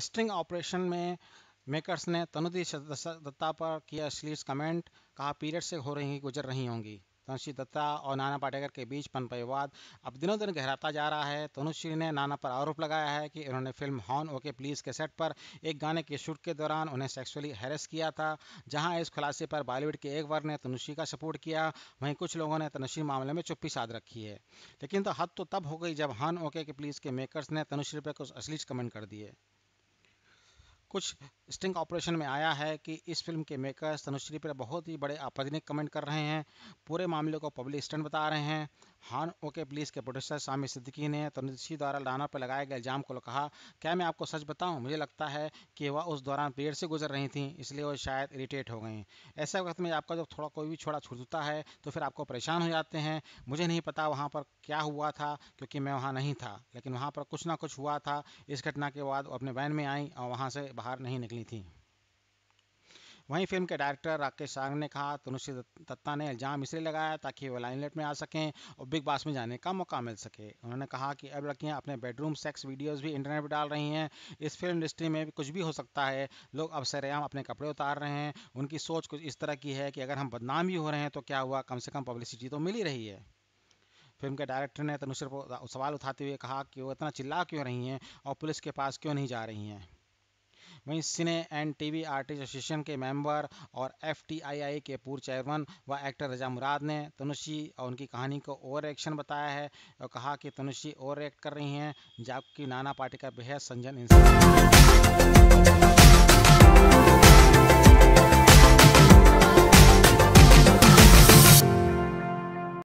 string operation में makers ने तनुदी दत्ता पर किया अश्लील कमेंट कहा पीरियड से हो रही गुजर रही होंगी तनुश्री दत्ता और नाना पाटेकर के बीच पन विवाद अब दिनों दिन गहराता जा रहा है तनुश्री ने नाना पर आरोप लगाया है कि उन्होंने फिल्म हॉन ओके प्लीज के सेट पर एक गाने के शूट के दौरान उन्हें सेक्सुअली हैरेस किया था जहां इस खुलासे पर बॉलीवुड के एक वर्ग ने तनुश्री का सपोर्ट किया वहीं कुछ लोगों ने तनुश्री मामले में चुप्पी साध रखी है लेकिन तो हद तो तब हो गई जब हॉन ओके के प्लीज के मेकर्स ने तनुश्री पर कुछ अश्लील कमेंट कर दिए कुछ स्टिंग ऑपरेशन में आया है कि इस फिल्म के मेकर्स तनुश्री पर बहुत ही बड़े आपत्तिनिक कमेंट कर रहे हैं पूरे मामले को पब्लिक स्टंट बता रहे हैं हान ओके पुलिस के प्रोड्यूसर सामी सिद्दीकी ने तनुश्री द्वारा लाना पर लगाए गए इल्जाम को कहा क्या मैं आपको सच बताऊं मुझे लगता है कि वह उस दौरान पीरियड से गुजर रही थी इसलिए वह शायद इरीटेट हो गई ऐसे वक्त में आपका जब थोड़ा कोई भी छोड़ा छूटता है तो फिर आपको परेशान हो जाते हैं मुझे नहीं पता वहाँ पर क्या हुआ था क्योंकि मैं वहाँ नहीं था लेकिन वहाँ पर कुछ ना कुछ हुआ था इस घटना के बाद वो अपने वैन में आई और वहाँ से बाहर नहीं निकली निकली थी वहीं फिल्म के डायरेक्टर राकेश सारंग ने कहा तनुश्री दत्ता ने इल्ज़ाम इसलिए लगाया ताकि वे लाइनलाइट में आ सकें और बिग बास में जाने का मौका मिल सके उन्होंने कहा कि अब लड़कियां अपने बेडरूम सेक्स वीडियोस भी इंटरनेट पर डाल रही हैं इस फिल्म इंडस्ट्री में भी कुछ भी हो सकता है लोग अब सरेआम अपने कपड़े उतार रहे हैं उनकी सोच कुछ इस तरह की है कि अगर हम बदनाम भी हो रहे हैं तो क्या हुआ कम से कम पब्लिसिटी तो मिल ही रही है फिल्म के डायरेक्टर ने तनुश्री को सवाल उठाते हुए कहा कि वो इतना चिल्ला क्यों रही हैं और पुलिस के पास क्यों नहीं जा रही हैं वहीं cine and TV artiste association के मेंबर और एफ के पूर्व चेयरमैन व एक्टर रजा मुराद ने तनुषी और उनकी कहानी को ओवर एक्शन बताया है और कहा कि तनुषी ओवर एक्ट कर रही हैं जबकि नाना पार्टी का बेहद संजन इंसान